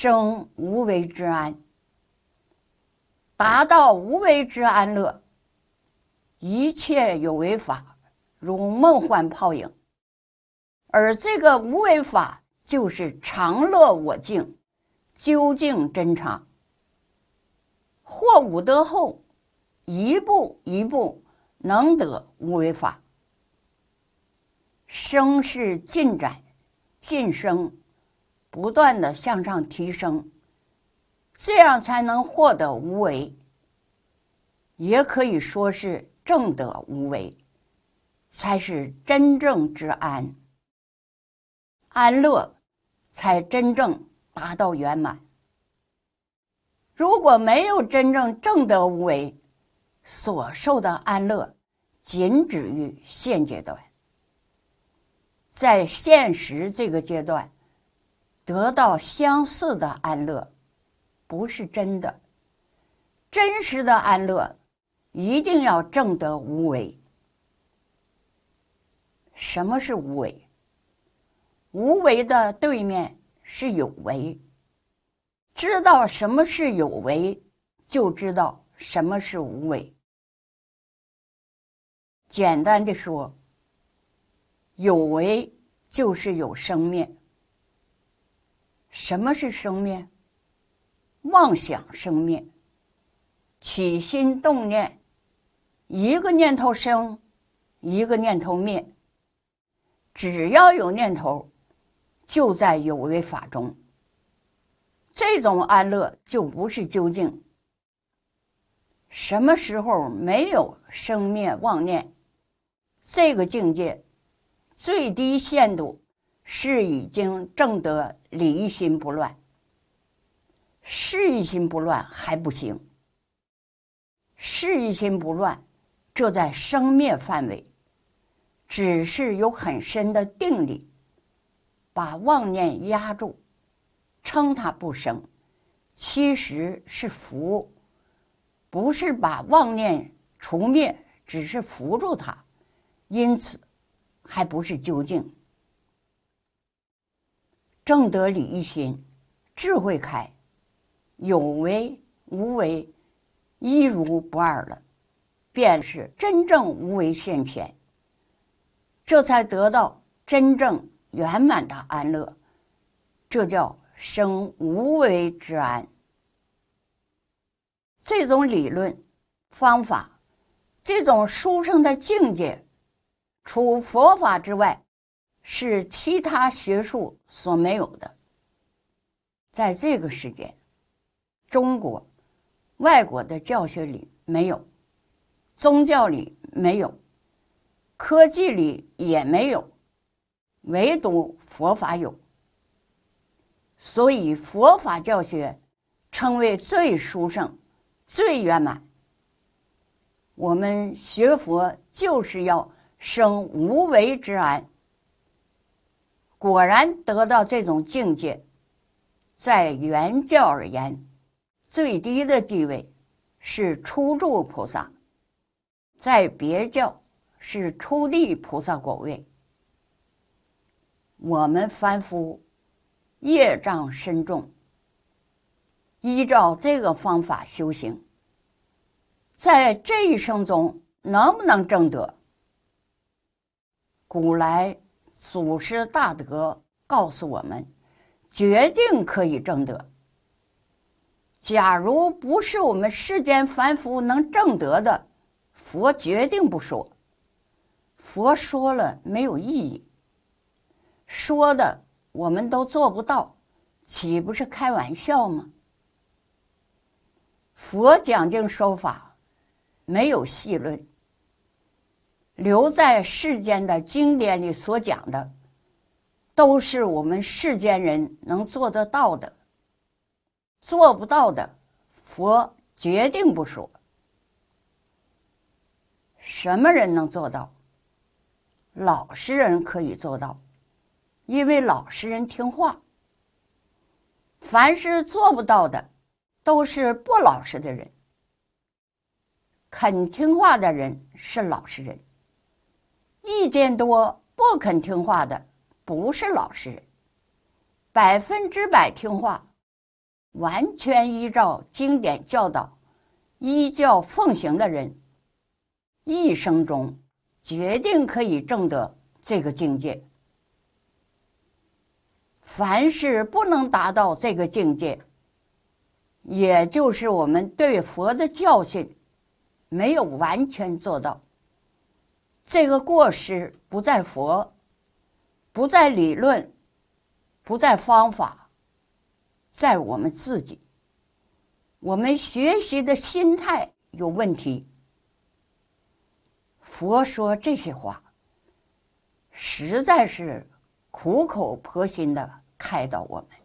生无为之安，达到无为之安乐。一切有为法，如梦幻泡影。而这个无为法，就是常乐我净，究竟真常。获五德后，一步一步能得无为法，生是进展，晋升。不断的向上提升，这样才能获得无为，也可以说是正德无为，才是真正之安。安乐才真正达到圆满。如果没有真正正德无为，所受的安乐仅止于现阶段。在现实这个阶段。得到相似的安乐，不是真的。真实的安乐，一定要证得无为。什么是无为？无为的对面是有为。知道什么是有为，就知道什么是无为。简单的说，有为就是有生命，什么是生灭？妄想生灭，起心动念，一个念头生，一个念头灭。只要有念头，就在有为法中。这种安乐就不是究竟。什么时候没有生灭妄念？这个境界最低限度。是已经证得离心不乱，事一心不乱还不行。事一心不乱，这在生灭范围，只是有很深的定力，把妄念压住，称它不生，其实是扶，不是把妄念除灭，只是扶住它，因此还不是究竟。正得理一心，智慧开，有为无为，一如不二了，便是真正无为现前。这才得到真正圆满的安乐，这叫生无为之安。这种理论、方法、这种殊胜的境界，除佛法之外。是其他学术所没有的，在这个时间，中国、外国的教学里没有，宗教里没有，科技里也没有，唯独佛法有。所以，佛法教学称为最殊胜、最圆满。我们学佛就是要生无为之安。果然得到这种境界，在原教而言，最低的地位是初住菩萨；在别教是初地菩萨果位。我们凡夫业障深重，依照这个方法修行，在这一生中能不能证得？古来。祖师大德告诉我们，决定可以证得。假如不是我们世间凡夫能证得的，佛决定不说。佛说了没有意义，说的我们都做不到，岂不是开玩笑吗？佛讲经说法，没有戏论。留在世间的经典里所讲的，都是我们世间人能做得到的。做不到的，佛决定不说。什么人能做到？老实人可以做到，因为老实人听话。凡是做不到的，都是不老实的人。肯听话的人是老实人。意见多不肯听话的不是老实人，百分之百听话，完全依照经典教导，依教奉行的人，一生中决定可以证得这个境界。凡是不能达到这个境界，也就是我们对佛的教训没有完全做到。这个过失不在佛，不在理论，不在方法，在我们自己。我们学习的心态有问题。佛说这些话，实在是苦口婆心的开导我们。